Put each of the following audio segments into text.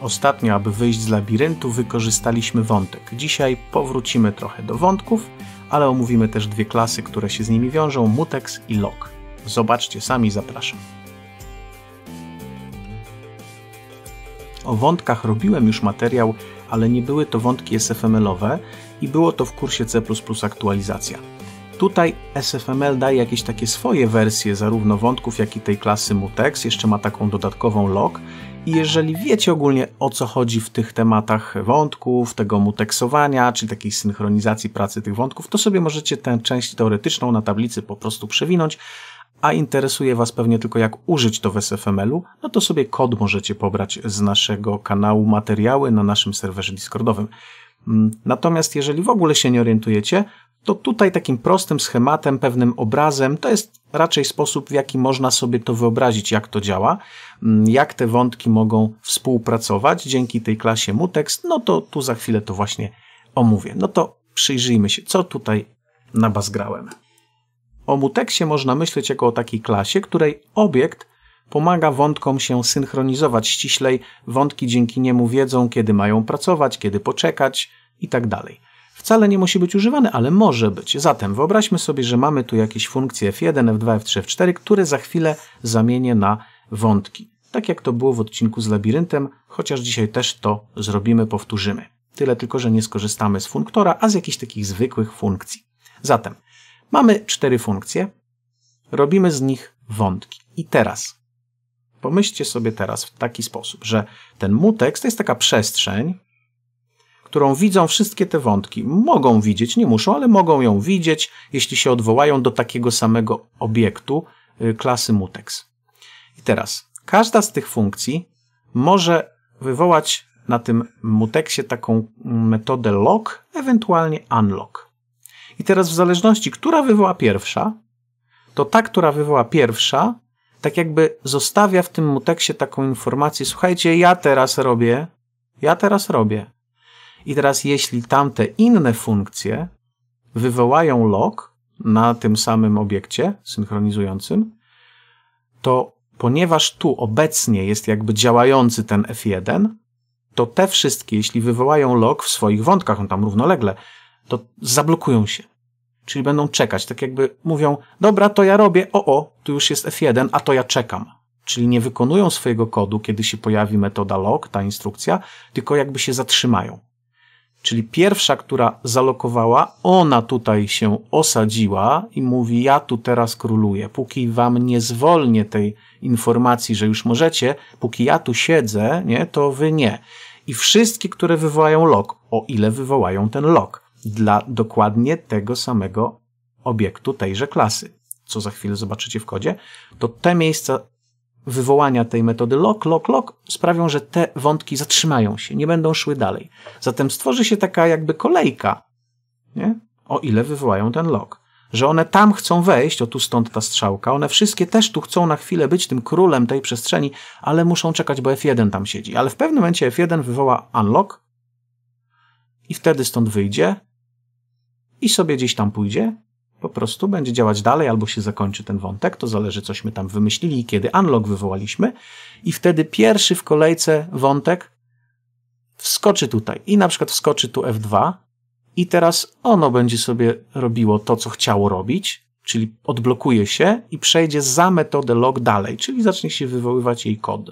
Ostatnio, aby wyjść z labiryntu, wykorzystaliśmy wątek. Dzisiaj powrócimy trochę do wątków, ale omówimy też dwie klasy, które się z nimi wiążą, mutex i lock. Zobaczcie sami, zapraszam. O wątkach robiłem już materiał, ale nie były to wątki SFML-owe i było to w kursie C++ aktualizacja. Tutaj SFML daje jakieś takie swoje wersje zarówno wątków, jak i tej klasy mutex, jeszcze ma taką dodatkową lock. I jeżeli wiecie ogólnie o co chodzi w tych tematach wątków, tego muteksowania, czy takiej synchronizacji pracy tych wątków, to sobie możecie tę część teoretyczną na tablicy po prostu przewinąć, a interesuje Was pewnie tylko jak użyć to w SFML-u, no to sobie kod możecie pobrać z naszego kanału materiały na naszym serwerze Discordowym. Mm, natomiast jeżeli w ogóle się nie orientujecie, to tutaj takim prostym schematem, pewnym obrazem, to jest raczej sposób, w jaki można sobie to wyobrazić, jak to działa, mm, jak te wątki mogą współpracować dzięki tej klasie mutex, no to tu za chwilę to właśnie omówię. No to przyjrzyjmy się, co tutaj nabazgrałem. O mutexie można myśleć jako o takiej klasie, której obiekt pomaga wątkom się synchronizować ściślej, wątki dzięki niemu wiedzą, kiedy mają pracować, kiedy poczekać itd. Tak wcale nie musi być używany, ale może być. Zatem wyobraźmy sobie, że mamy tu jakieś funkcje f1, f2, f3, f4, które za chwilę zamienię na wątki. Tak jak to było w odcinku z labiryntem, chociaż dzisiaj też to zrobimy, powtórzymy. Tyle tylko, że nie skorzystamy z funktora, a z jakichś takich zwykłych funkcji. Zatem mamy cztery funkcje, robimy z nich wątki. I teraz pomyślcie sobie teraz w taki sposób, że ten mutex to jest taka przestrzeń, którą widzą wszystkie te wątki. Mogą widzieć, nie muszą, ale mogą ją widzieć, jeśli się odwołają do takiego samego obiektu y, klasy mutex. I teraz, każda z tych funkcji może wywołać na tym mutexie taką metodę lock, ewentualnie unlock. I teraz w zależności, która wywoła pierwsza, to ta, która wywoła pierwsza, tak jakby zostawia w tym muteksie taką informację, słuchajcie, ja teraz robię, ja teraz robię. I teraz jeśli tamte inne funkcje wywołają log na tym samym obiekcie synchronizującym, to ponieważ tu obecnie jest jakby działający ten F1, to te wszystkie, jeśli wywołają log w swoich wątkach, on tam równolegle, to zablokują się. Czyli będą czekać, tak jakby mówią, dobra, to ja robię, o, o, tu już jest F1, a to ja czekam. Czyli nie wykonują swojego kodu, kiedy się pojawi metoda log, ta instrukcja, tylko jakby się zatrzymają. Czyli pierwsza, która zalokowała, ona tutaj się osadziła i mówi: Ja tu teraz króluję. Póki wam nie zwolnię tej informacji, że już możecie, póki ja tu siedzę, nie, to wy nie. I wszystkie, które wywołają lok, o ile wywołają ten lok, dla dokładnie tego samego obiektu tejże klasy, co za chwilę zobaczycie w kodzie, to te miejsca wywołania tej metody lock, lock, lock sprawią, że te wątki zatrzymają się, nie będą szły dalej. Zatem stworzy się taka jakby kolejka, nie? o ile wywołają ten lock. Że one tam chcą wejść, o tu stąd ta strzałka, one wszystkie też tu chcą na chwilę być tym królem tej przestrzeni, ale muszą czekać, bo F1 tam siedzi. Ale w pewnym momencie F1 wywoła unlock i wtedy stąd wyjdzie i sobie gdzieś tam pójdzie po prostu będzie działać dalej, albo się zakończy ten wątek, to zależy, cośmy tam wymyślili i kiedy unlock wywołaliśmy, i wtedy pierwszy w kolejce wątek wskoczy tutaj i na przykład wskoczy tu F2 i teraz ono będzie sobie robiło to, co chciało robić, czyli odblokuje się i przejdzie za metodę log dalej, czyli zacznie się wywoływać jej kod.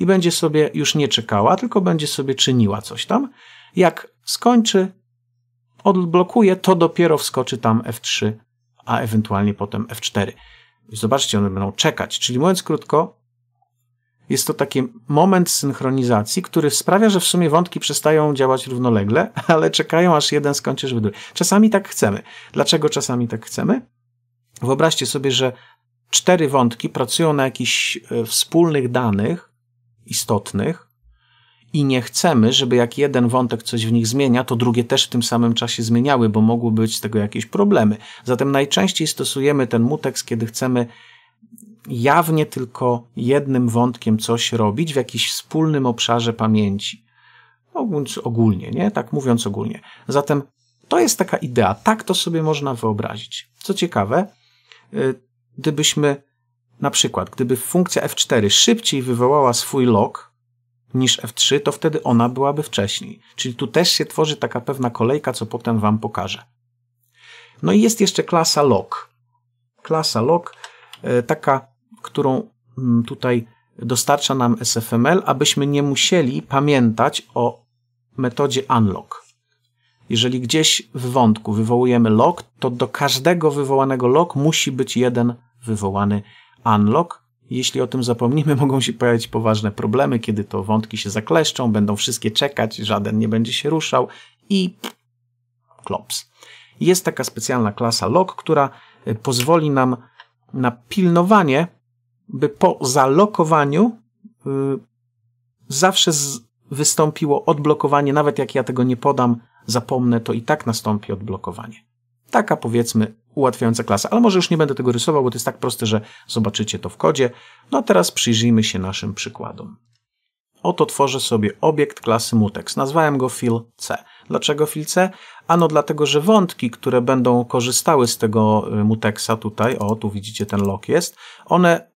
I będzie sobie już nie czekała, tylko będzie sobie czyniła coś tam. Jak skończy, odblokuje, to dopiero wskoczy tam F3, a ewentualnie potem F4. Zobaczcie, one będą czekać. Czyli mówiąc krótko, jest to taki moment synchronizacji, który sprawia, że w sumie wątki przestają działać równolegle, ale czekają aż jeden skończy żeby drugi. Czasami tak chcemy. Dlaczego czasami tak chcemy? Wyobraźcie sobie, że cztery wątki pracują na jakichś e, wspólnych danych istotnych, i nie chcemy, żeby jak jeden wątek coś w nich zmienia, to drugie też w tym samym czasie zmieniały, bo mogły być z tego jakieś problemy. Zatem najczęściej stosujemy ten mutex, kiedy chcemy jawnie tylko jednym wątkiem coś robić w jakimś wspólnym obszarze pamięci. No, ogólnie, nie? Tak mówiąc ogólnie. Zatem to jest taka idea, tak to sobie można wyobrazić. Co ciekawe, y, gdybyśmy na przykład, gdyby funkcja F4 szybciej wywołała swój log, niż F3, to wtedy ona byłaby wcześniej. Czyli tu też się tworzy taka pewna kolejka, co potem Wam pokażę. No i jest jeszcze klasa lock, Klasa lock, e, taka, którą mm, tutaj dostarcza nam SFML, abyśmy nie musieli pamiętać o metodzie unlock. Jeżeli gdzieś w wątku wywołujemy lock, to do każdego wywołanego lock musi być jeden wywołany unlock, jeśli o tym zapomnimy, mogą się pojawić poważne problemy, kiedy to wątki się zakleszczą, będą wszystkie czekać, żaden nie będzie się ruszał i klops. Jest taka specjalna klasa log, która e, pozwoli nam na pilnowanie, by po zalokowaniu yy, zawsze wystąpiło odblokowanie, nawet jak ja tego nie podam, zapomnę, to i tak nastąpi odblokowanie. Taka powiedzmy ułatwiająca klasa. Ale może już nie będę tego rysował, bo to jest tak proste, że zobaczycie to w kodzie. No a teraz przyjrzyjmy się naszym przykładom. Oto tworzę sobie obiekt klasy mutex. Nazwałem go fil C. Dlaczego fil C? Ano dlatego, że wątki, które będą korzystały z tego y, mutexa tutaj, o tu widzicie ten lock jest, one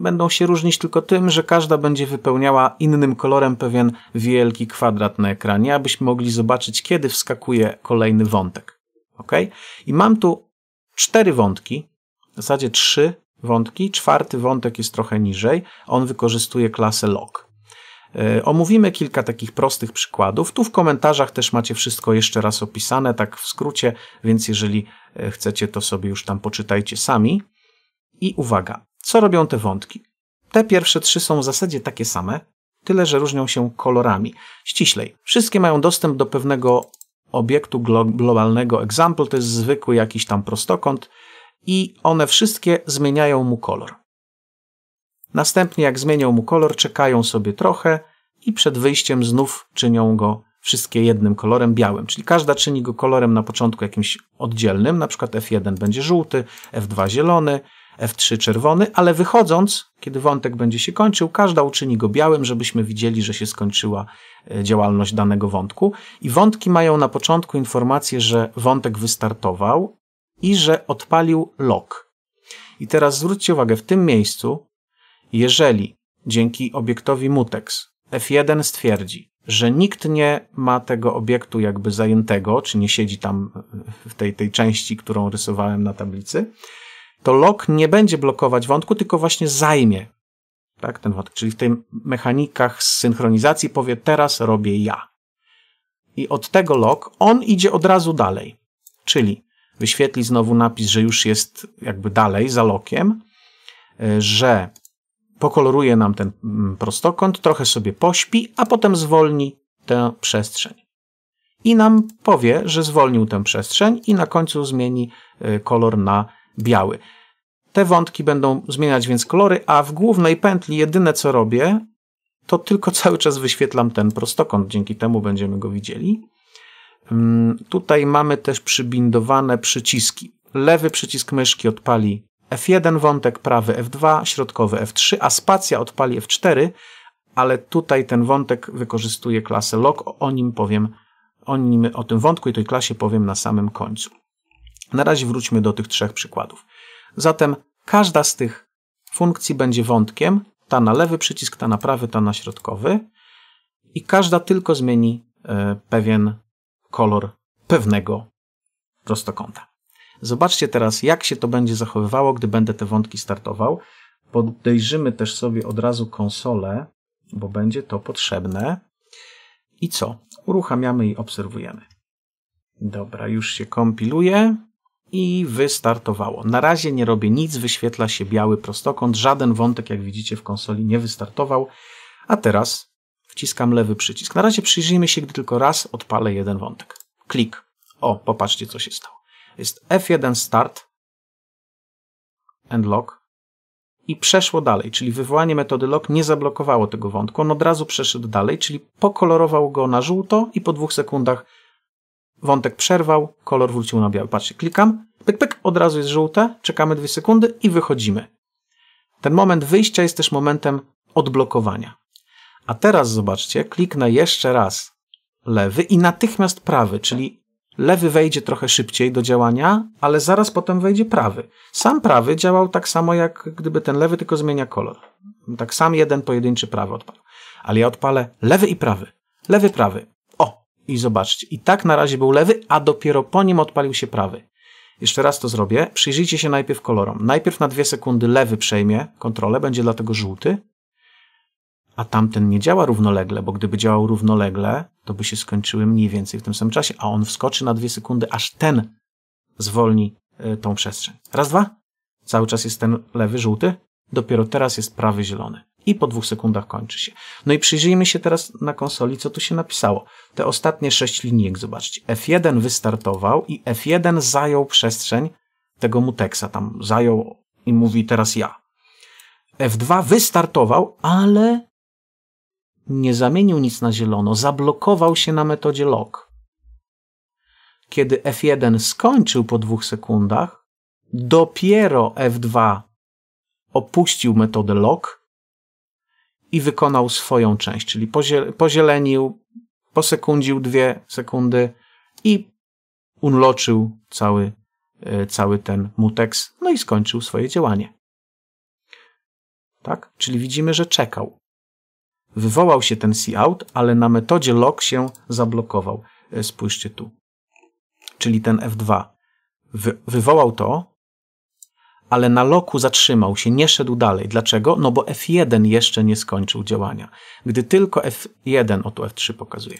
będą się różnić tylko tym, że każda będzie wypełniała innym kolorem pewien wielki kwadrat na ekranie, abyśmy mogli zobaczyć, kiedy wskakuje kolejny wątek. Ok? I mam tu cztery wątki, w zasadzie trzy wątki. Czwarty wątek jest trochę niżej. On wykorzystuje klasę log. E, omówimy kilka takich prostych przykładów. Tu w komentarzach też macie wszystko jeszcze raz opisane, tak w skrócie, więc jeżeli e, chcecie, to sobie już tam poczytajcie sami. I uwaga, co robią te wątki? Te pierwsze trzy są w zasadzie takie same, tyle że różnią się kolorami. Ściślej, wszystkie mają dostęp do pewnego obiektu globalnego example, to jest zwykły jakiś tam prostokąt i one wszystkie zmieniają mu kolor. Następnie jak zmienią mu kolor, czekają sobie trochę i przed wyjściem znów czynią go wszystkie jednym kolorem białym, czyli każda czyni go kolorem na początku jakimś oddzielnym, na przykład F1 będzie żółty, F2 zielony, F3 czerwony, ale wychodząc, kiedy wątek będzie się kończył, każda uczyni go białym, żebyśmy widzieli, że się skończyła e, działalność danego wątku. I wątki mają na początku informację, że wątek wystartował i że odpalił lock. I teraz zwróćcie uwagę, w tym miejscu, jeżeli dzięki obiektowi mutex F1 stwierdzi, że nikt nie ma tego obiektu jakby zajętego, czy nie siedzi tam e, w tej, tej części, którą rysowałem na tablicy, to lock nie będzie blokować wątku, tylko właśnie zajmie tak, ten wątek. Czyli w tych mechanikach synchronizacji powie teraz robię ja. I od tego lock, on idzie od razu dalej. Czyli wyświetli znowu napis, że już jest jakby dalej za lokiem, e, że pokoloruje nam ten mm, prostokąt, trochę sobie pośpi, a potem zwolni tę przestrzeń. I nam powie, że zwolnił tę przestrzeń i na końcu zmieni e, kolor na biały. Te wątki będą zmieniać więc kolory, a w głównej pętli jedyne co robię, to tylko cały czas wyświetlam ten prostokąt, dzięki temu będziemy go widzieli. Mm, tutaj mamy też przybindowane przyciski. Lewy przycisk myszki odpali F1 wątek, prawy F2, środkowy F3, a spacja odpali F4, ale tutaj ten wątek wykorzystuje klasę Lock. o nim powiem, o, nim, o tym wątku i tej klasie powiem na samym końcu. Na razie wróćmy do tych trzech przykładów. Zatem każda z tych funkcji będzie wątkiem, ta na lewy przycisk, ta na prawy, ta na środkowy i każda tylko zmieni e, pewien kolor pewnego prostokąta. Zobaczcie teraz, jak się to będzie zachowywało, gdy będę te wątki startował. Podejrzymy też sobie od razu konsolę, bo będzie to potrzebne. I co? Uruchamiamy i obserwujemy. Dobra, już się kompiluje i wystartowało. Na razie nie robię nic, wyświetla się biały prostokąt, żaden wątek jak widzicie w konsoli nie wystartował, a teraz wciskam lewy przycisk. Na razie przyjrzyjmy się, gdy tylko raz odpalę jeden wątek. Klik. O, popatrzcie co się stało. Jest F1 Start and Lock i przeszło dalej, czyli wywołanie metody lock nie zablokowało tego wątku. On od razu przeszedł dalej, czyli pokolorował go na żółto i po dwóch sekundach wątek przerwał, kolor wrócił na biały. Patrzcie, klikam, pyk, pyk, od razu jest żółte, czekamy dwie sekundy i wychodzimy. Ten moment wyjścia jest też momentem odblokowania. A teraz zobaczcie, kliknę jeszcze raz lewy i natychmiast prawy, czyli lewy wejdzie trochę szybciej do działania, ale zaraz potem wejdzie prawy. Sam prawy działał tak samo jak gdyby ten lewy, tylko zmienia kolor. Tak sam jeden pojedynczy prawy odpalał. Ale ja odpalę lewy i prawy, lewy, prawy. I zobaczcie, i tak na razie był lewy, a dopiero po nim odpalił się prawy. Jeszcze raz to zrobię. Przyjrzyjcie się najpierw kolorom. Najpierw na dwie sekundy lewy przejmie kontrolę, będzie dlatego żółty, a tamten nie działa równolegle, bo gdyby działał równolegle, to by się skończyły mniej więcej w tym samym czasie, a on wskoczy na dwie sekundy, aż ten zwolni e, tą przestrzeń. Raz, dwa. Cały czas jest ten lewy, żółty. Dopiero teraz jest prawy, zielony i po dwóch sekundach kończy się. No i przyjrzyjmy się teraz na konsoli, co tu się napisało. Te ostatnie sześć linijek, zobaczcie. F1 wystartował i F1 zajął przestrzeń tego muteksa, tam zajął i mówi teraz ja. F2 wystartował, ale nie zamienił nic na zielono, zablokował się na metodzie lock. Kiedy F1 skończył po dwóch sekundach, dopiero F2 opuścił metodę lock i wykonał swoją część, czyli pozielenił, posekundził dwie sekundy i unloczył cały, e, cały ten mutex, no i skończył swoje działanie. Tak? Czyli widzimy, że czekał. Wywołał się ten out, ale na metodzie lock się zablokował. E, spójrzcie tu. Czyli ten F2. Wy wywołał to, ale na loku zatrzymał się, nie szedł dalej. Dlaczego? No bo F1 jeszcze nie skończył działania. Gdy tylko F1, o tu F3 pokazuje.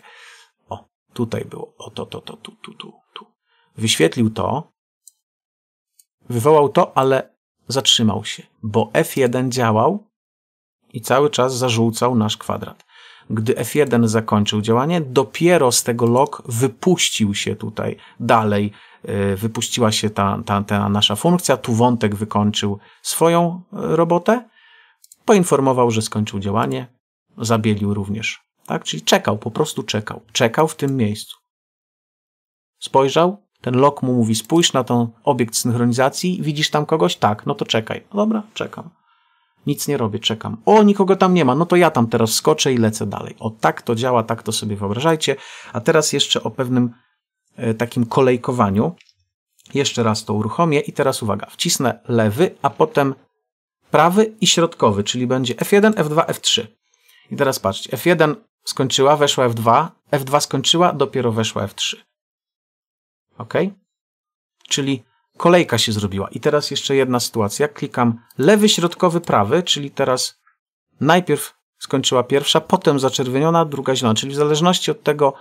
O, tutaj było, o to, to, to, tu, tu, tu, tu. Wyświetlił to, wywołał to, ale zatrzymał się, bo F1 działał i cały czas zarzucał nasz kwadrat. Gdy F1 zakończył działanie, dopiero z tego lok wypuścił się tutaj dalej Y, wypuściła się ta, ta, ta nasza funkcja, tu wątek wykończył swoją y, robotę, poinformował, że skończył działanie, zabielił również. Tak? Czyli czekał, po prostu czekał. Czekał w tym miejscu. Spojrzał, ten lok mu mówi, spójrz na ten obiekt synchronizacji, widzisz tam kogoś? Tak, no to czekaj. No dobra, czekam. Nic nie robię, czekam. O, nikogo tam nie ma, no to ja tam teraz skoczę i lecę dalej. O, tak to działa, tak to sobie wyobrażajcie. A teraz jeszcze o pewnym E, takim kolejkowaniu. Jeszcze raz to uruchomię i teraz uwaga, wcisnę lewy, a potem prawy i środkowy, czyli będzie F1, F2, F3. I teraz patrzcie, F1 skończyła, weszła F2, F2 skończyła, dopiero weszła F3. Ok? Czyli kolejka się zrobiła. I teraz jeszcze jedna sytuacja. Klikam lewy, środkowy, prawy, czyli teraz najpierw skończyła pierwsza, potem zaczerwieniona, druga zielona. Czyli w zależności od tego,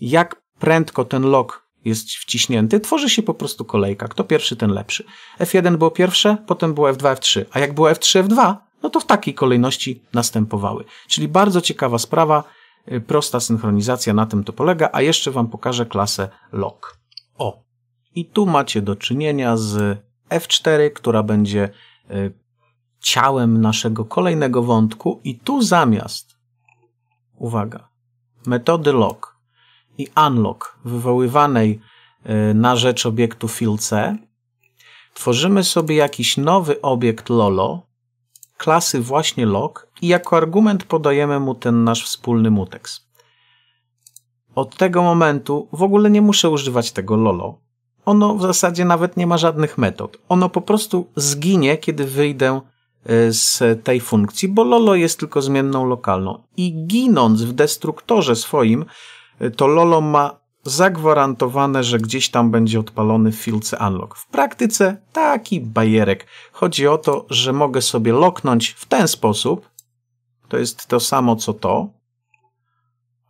jak prędko ten lok jest wciśnięty, tworzy się po prostu kolejka. Kto pierwszy, ten lepszy. F1 było pierwsze, potem było F2, F3. A jak było F3, F2, no to w takiej kolejności następowały. Czyli bardzo ciekawa sprawa, y, prosta synchronizacja na tym to polega, a jeszcze Wam pokażę klasę lock. O! I tu macie do czynienia z F4, która będzie y, ciałem naszego kolejnego wątku i tu zamiast, uwaga, metody lock i unlock wywoływanej e, na rzecz obiektu filce tworzymy sobie jakiś nowy obiekt lolo klasy właśnie lock i jako argument podajemy mu ten nasz wspólny mutex. Od tego momentu w ogóle nie muszę używać tego lolo. Ono w zasadzie nawet nie ma żadnych metod. Ono po prostu zginie, kiedy wyjdę e, z tej funkcji, bo lolo jest tylko zmienną lokalną. I ginąc w destruktorze swoim, to Lolo ma zagwarantowane, że gdzieś tam będzie odpalony w filce unlock. W praktyce taki bajerek. Chodzi o to, że mogę sobie loknąć w ten sposób. To jest to samo co to.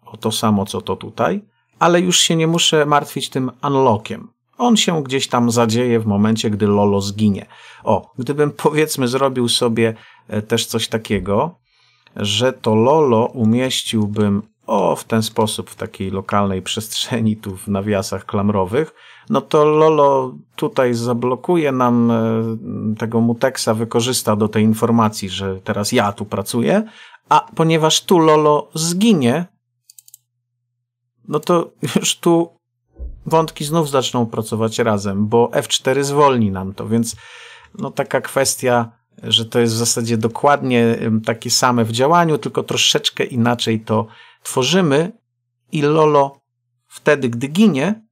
O to samo co to tutaj. Ale już się nie muszę martwić tym unlockiem. On się gdzieś tam zadzieje w momencie, gdy Lolo zginie. O, gdybym powiedzmy zrobił sobie e, też coś takiego, że to Lolo umieściłbym o, w ten sposób, w takiej lokalnej przestrzeni, tu w nawiasach klamrowych, no to Lolo tutaj zablokuje nam e, tego muteksa, wykorzysta do tej informacji, że teraz ja tu pracuję, a ponieważ tu Lolo zginie, no to już tu wątki znów zaczną pracować razem, bo F4 zwolni nam to, więc no taka kwestia że to jest w zasadzie dokładnie takie same w działaniu, tylko troszeczkę inaczej to tworzymy i Lolo wtedy, gdy ginie,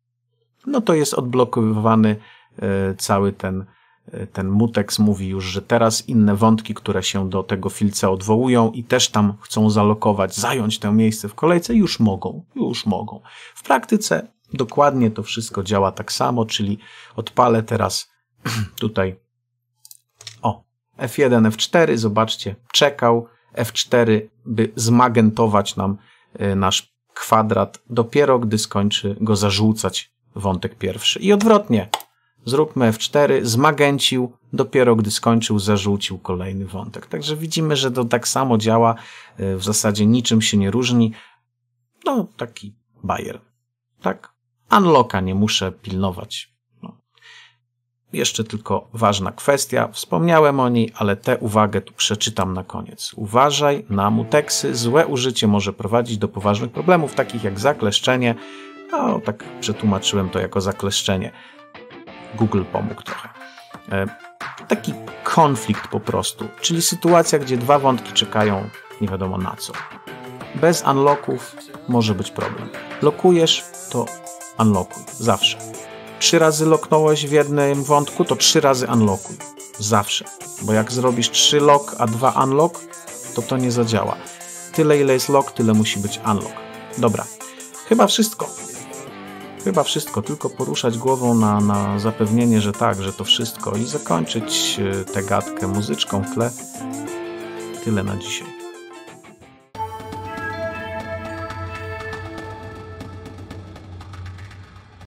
no to jest odblokowywany e, cały ten, e, ten mutex mówi już, że teraz inne wątki, które się do tego filca odwołują i też tam chcą zalokować, zająć to miejsce w kolejce, już mogą, już mogą. W praktyce dokładnie to wszystko działa tak samo, czyli odpalę teraz tutaj F1, F4, zobaczcie, czekał F4, by zmagentować nam e, nasz kwadrat, dopiero gdy skończy go zarzucać wątek pierwszy. I odwrotnie, zróbmy F4, zmagęcił, dopiero gdy skończył, zarzucił kolejny wątek. Także widzimy, że to tak samo działa, e, w zasadzie niczym się nie różni. No, taki bajer, tak? Unlocka nie muszę pilnować. Jeszcze tylko ważna kwestia, wspomniałem o niej, ale tę uwagę tu przeczytam na koniec. Uważaj na muteksy, złe użycie może prowadzić do poważnych problemów, takich jak zakleszczenie, no tak przetłumaczyłem to jako zakleszczenie. Google pomógł trochę. E, taki konflikt po prostu, czyli sytuacja, gdzie dwa wątki czekają nie wiadomo na co. Bez unlocków może być problem. Lokujesz, to unlockuj, zawsze trzy razy loknąłeś w jednym wątku, to trzy razy unlockuj. Zawsze. Bo jak zrobisz trzy lock, a dwa unlock, to to nie zadziała. Tyle ile jest lock, tyle musi być unlock. Dobra. Chyba wszystko. Chyba wszystko, tylko poruszać głową na, na zapewnienie, że tak, że to wszystko i zakończyć e, tę gadkę muzyczką w tle. Tyle na dzisiaj.